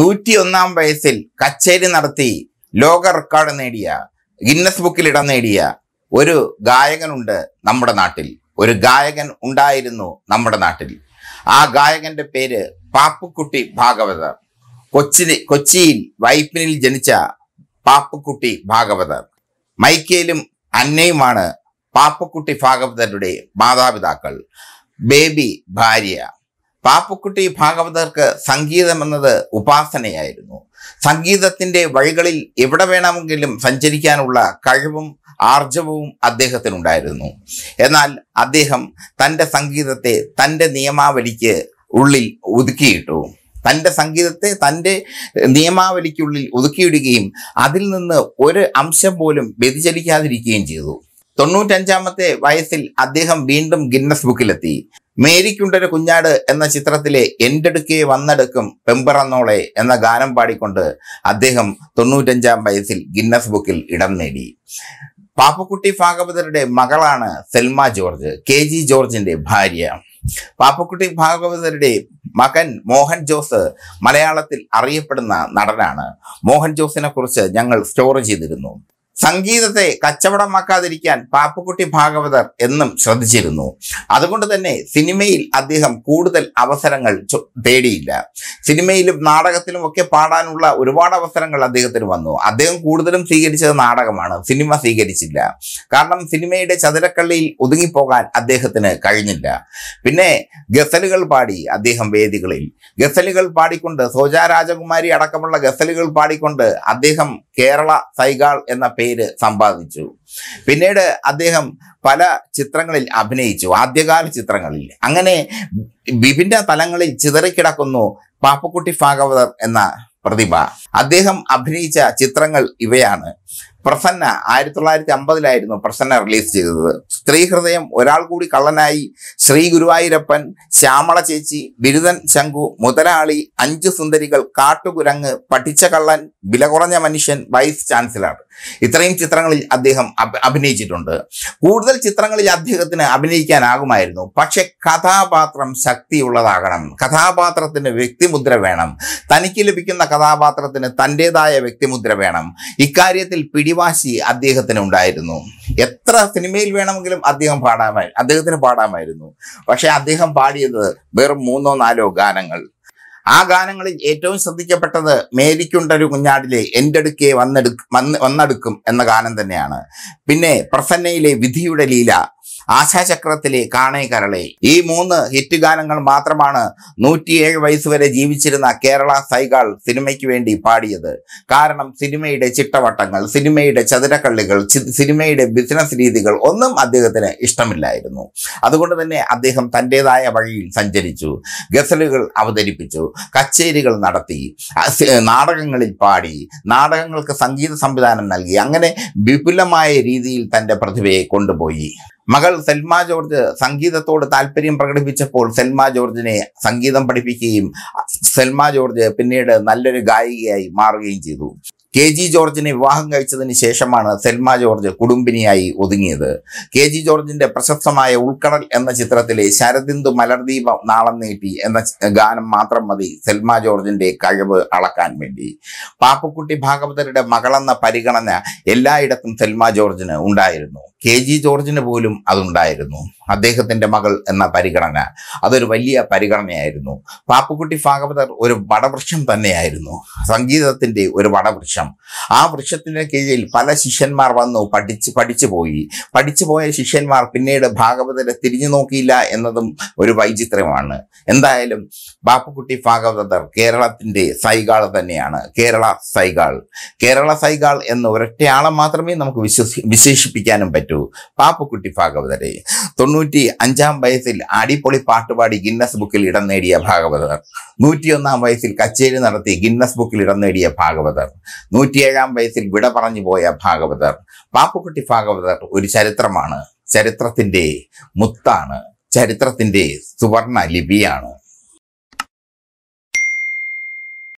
നൂറ്റിയൊന്നാം വയസ്സിൽ കച്ചേരി നടത്തി ലോക റെക്കോർഡ് നേടിയ ഗിന്നസ് ബുക്കിൽ ഇടം നേടിയ ഒരു ഗായകനുണ്ട് നമ്മുടെ നാട്ടിൽ ഒരു ഗായകൻ ഉണ്ടായിരുന്നു നമ്മുടെ നാട്ടിൽ ആ ഗായകന്റെ പേര് പാപ്പുക്കുട്ടി ഭാഗവതർ കൊച്ചി കൊച്ചിയിൽ വൈപ്പിനിൽ ജനിച്ച പാപ്പുക്കുട്ടി ഭാഗവതർ മൈക്കേലും അന്നയുമാണ് പാപ്പുക്കുട്ടി ഭാഗവതരുടെ മാതാപിതാക്കൾ ബേബി ഭാര്യ പാപ്പുക്കുട്ടി ഭാഗവതർക്ക് സംഗീതം എന്നത് ഉപാസനയായിരുന്നു സംഗീതത്തിൻ്റെ വഴികളിൽ എവിടെ വേണമെങ്കിലും സഞ്ചരിക്കാനുള്ള കഴിവും ആർജവവും അദ്ദേഹത്തിനുണ്ടായിരുന്നു എന്നാൽ അദ്ദേഹം തൻ്റെ സംഗീതത്തെ തൻ്റെ നിയമാവലിക്ക് ഉള്ളിൽ ഒതുക്കിയിട്ടു തൻ്റെ സംഗീതത്തെ തൻ്റെ നിയമാവലിക്കുള്ളിൽ ഒതുക്കിയിടുകയും അതിൽ നിന്ന് ഒരു അംശം പോലും വ്യതിചലിക്കാതിരിക്കുകയും ചെയ്തു തൊണ്ണൂറ്റഞ്ചാമത്തെ വയസ്സിൽ അദ്ദേഹം വീണ്ടും ഗിന്നസ് ബുക്കിലെത്തി മേരിക്കുണ്ടര കുഞ്ഞാട് എന്ന ചിത്രത്തിലെ എൻ്റെടുക്കേ വന്നെടുക്കും പെമ്പറന്നോളെ എന്ന ഗാനം പാടിക്കൊണ്ട് അദ്ദേഹം തൊണ്ണൂറ്റഞ്ചാം വയസ്സിൽ ഗിന്നസ് ബുക്കിൽ ഇടം നേടി പാപ്പക്കുട്ടി ഭാഗവതരുടെ മകളാണ് സെൽമ ജോർജ് കെ ജി ജോർജിന്റെ ഭാര്യ പാപ്പക്കുട്ടി ഭാഗവതരുടെ മകൻ മോഹൻ ജോസ് മലയാളത്തിൽ അറിയപ്പെടുന്ന നടനാണ് മോഹൻ ജോസിനെ കുറിച്ച് ഞങ്ങൾ സ്റ്റോറി ചെയ്തിരുന്നു സംഗീതത്തെ കച്ചവടമാക്കാതിരിക്കാൻ പാപ്പുകുട്ടി ഭാഗവതർ എന്നും ശ്രദ്ധിച്ചിരുന്നു അതുകൊണ്ട് തന്നെ സിനിമയിൽ അദ്ദേഹം കൂടുതൽ അവസരങ്ങൾ തേടിയില്ല സിനിമയിലും നാടകത്തിലും ഒക്കെ പാടാനുള്ള ഒരുപാട് അവസരങ്ങൾ അദ്ദേഹത്തിന് വന്നു അദ്ദേഹം കൂടുതലും സ്വീകരിച്ചത് നാടകമാണ് സിനിമ സ്വീകരിച്ചില്ല കാരണം സിനിമയുടെ ചതുരക്കള്ളിയിൽ ഒതുങ്ങിപ്പോകാൻ അദ്ദേഹത്തിന് കഴിഞ്ഞില്ല പിന്നെ ഗസലുകൾ പാടി അദ്ദേഹം വേദികളിൽ ഗസലുകൾ പാടിക്കൊണ്ട് സോജാ രാജകുമാരി അടക്കമുള്ള ഗസലുകൾ പാടിക്കൊണ്ട് അദ്ദേഹം കേരള സൈഗാൾ എന്ന പേര് പേര് സമ്പാദിച്ചു പിന്നീട് അദ്ദേഹം പല ചിത്രങ്ങളിൽ അഭിനയിച്ചു ആദ്യകാല ചിത്രങ്ങളിൽ അങ്ങനെ വിഭിന്ന തലങ്ങളിൽ ചിതറിക്കിടക്കുന്നു പാപ്പക്കുട്ടി ഭാഗവതർ എന്ന പ്രതിഭ അദ്ദേഹം അഭിനയിച്ച ചിത്രങ്ങൾ ഇവയാണ് പ്രസന്ന ആയിരത്തി തൊള്ളായിരത്തി അമ്പതിലായിരുന്നു പ്രസന്ന റിലീസ് ചെയ്തത് സ്ത്രീ ഹൃദയം ഒരാൾ കൂടി കള്ളനായി ശ്രീ ഗുരുവായൂരപ്പൻ ശ്യാമള ചേച്ചി ബിരുദൻ ശംഖു മുതലാളി അഞ്ച് സുന്ദരികൾ കാട്ടുകുരങ്ങ് പഠിച്ച കള്ളൻ വില കുറഞ്ഞ മനുഷ്യൻ വൈസ് ചാൻസലർ ഇത്രയും ചിത്രങ്ങളിൽ അദ്ദേഹം അഭിനയിച്ചിട്ടുണ്ട് കൂടുതൽ ചിത്രങ്ങളിൽ അദ്ദേഹത്തിന് അഭിനയിക്കാനാകുമായിരുന്നു പക്ഷെ കഥാപാത്രം ശക്തിയുള്ളതാകണം കഥാപാത്രത്തിന് വ്യക്തിമുദ്ര വേണം തനിക്ക് ലഭിക്കുന്ന കഥാപാത്രത്തിന് തൻ്റെതായ വ്യക്തിമുദ്ര വേണം ഇക്കാര്യത്തിൽ പിടിവ വാശി അദ്ദേഹത്തിന് ഉണ്ടായിരുന്നു എത്ര സിനിമയിൽ വേണമെങ്കിലും അദ്ദേഹം പാടാമായി അദ്ദേഹത്തിന് പാടാമായിരുന്നു പക്ഷെ അദ്ദേഹം പാടിയത് വെറും മൂന്നോ നാലോ ഗാനങ്ങൾ ആ ഗാനങ്ങളിൽ ഏറ്റവും ശ്രദ്ധിക്കപ്പെട്ടത് മേരിക്കുണ്ടൊരു കുഞ്ഞാടിലെ എൻ്റെ അടുക്കെ വന്നെടുക്കും വന്നടുക്കും എന്ന ഗാനം തന്നെയാണ് പിന്നെ പ്രസന്നയിലെ വിധിയുടെ ലീല ആശാചക്രത്തിലെ കാണേ കരളെ ഈ മൂന്ന് ഹിറ്റ് ഗാനങ്ങൾ മാത്രമാണ് നൂറ്റിയേഴ് വയസ്സുവരെ ജീവിച്ചിരുന്ന കേരള സൈഗാൾ സിനിമയ്ക്ക് വേണ്ടി പാടിയത് കാരണം സിനിമയുടെ ചിട്ടവട്ടങ്ങൾ സിനിമയുടെ ചതുരക്കള്ളികൾ സിനിമയുടെ ബിസിനസ് രീതികൾ ഒന്നും അദ്ദേഹത്തിന് ഇഷ്ടമില്ലായിരുന്നു അതുകൊണ്ട് തന്നെ അദ്ദേഹം തൻ്റെതായ വഴിയിൽ സഞ്ചരിച്ചു ഗസലുകൾ അവതരിപ്പിച്ചു കച്ചേരികൾ നടത്തി നാടകങ്ങളിൽ പാടി നാടകങ്ങൾക്ക് സംഗീത സംവിധാനം നൽകി അങ്ങനെ വിപുലമായ രീതിയിൽ തൻ്റെ പ്രതിഭയെ കൊണ്ടുപോയി മകൾ സെൽമ ജോർജ് സംഗീതത്തോട് താല്പര്യം പ്രകടിപ്പിച്ചപ്പോൾ സെൽമ ജോർജിനെ സംഗീതം പഠിപ്പിക്കുകയും സെൽമ ജോർജ് പിന്നീട് നല്ലൊരു ഗായികയായി മാറുകയും ചെയ്തു കെ ജി ജോർജിനെ വിവാഹം കഴിച്ചതിന് ശേഷമാണ് സെൽമ ജോർജ് കുടുംബിനിയായി ഒതുങ്ങിയത് കെ ജി ജോർജിന്റെ പ്രശസ്തമായ ഉൾക്കടൽ എന്ന ചിത്രത്തിലെ ശരദിന്ദു മലർദീപം നാളം നീട്ടി എന്ന ഗാനം മാത്രം മതി സെൽമ ജോർജിന്റെ കഴിവ് അളക്കാൻ വേണ്ടി പാപ്പക്കുട്ടി ഭാഗവതരുടെ മകളെന്ന പരിഗണന എല്ലായിടത്തും സെൽമ ജോർജിന് ഉണ്ടായിരുന്നു കെ ജി ജോർജിന് പോലും അതുണ്ടായിരുന്നു അദ്ദേഹത്തിൻ്റെ മകൾ എന്ന പരിഗണന അതൊരു വലിയ പരിഗണനയായിരുന്നു പാപ്പുക്കുട്ടി ഭാഗവതർ ഒരു വടവൃക്ഷം തന്നെയായിരുന്നു സംഗീതത്തിൻ്റെ ഒരു വടവൃക്ഷം ആ വൃക്ഷത്തിൻ്റെ കീഴിൽ പല ശിഷ്യന്മാർ വന്നു പഠിച്ച് പഠിച്ചു പോയി പഠിച്ചു പോയ ശിഷ്യന്മാർ പിന്നീട് ഭാഗവതരെ തിരിഞ്ഞു നോക്കിയില്ല എന്നതും ഒരു വൈചിത്രമാണ് എന്തായാലും പാപ്പുക്കുട്ടി ഭാഗവതർ കേരളത്തിൻ്റെ സൈഗാൾ തന്നെയാണ് കേരള സൈഗാൾ കേരള സൈഗാൾ എന്ന ഒരൊറ്റയാളെ മാത്രമേ നമുക്ക് വിശ്വസി വിശേഷിപ്പിക്കാനും പറ്റൂ പാപ്പുക്കുട്ടി ഭാഗവതരെ തൊണ്ണൂറ്റി അഞ്ചാം വയസ്സിൽ അടിപൊളി പാട്ടുപാടി ഗിന്നസ് ബുക്കിൽ ഇടം നേടിയ ഭാഗവതർ നൂറ്റിയൊന്നാം വയസ്സിൽ കച്ചേരി നടത്തി ഗിന്നസ് ബുക്കിൽ ഇടം നേടിയ ഭാഗവതർ നൂറ്റിയേഴാം വയസ്സിൽ വിട പറഞ്ഞു പോയ ഭാഗവതർ പാപ്പുക്കുട്ടി ഭാഗവതർ ഒരു ചരിത്രമാണ് ചരിത്രത്തിൻ്റെ മുത്താണ് ചരിത്രത്തിൻ്റെ സുവർണ ലിപിയാണ്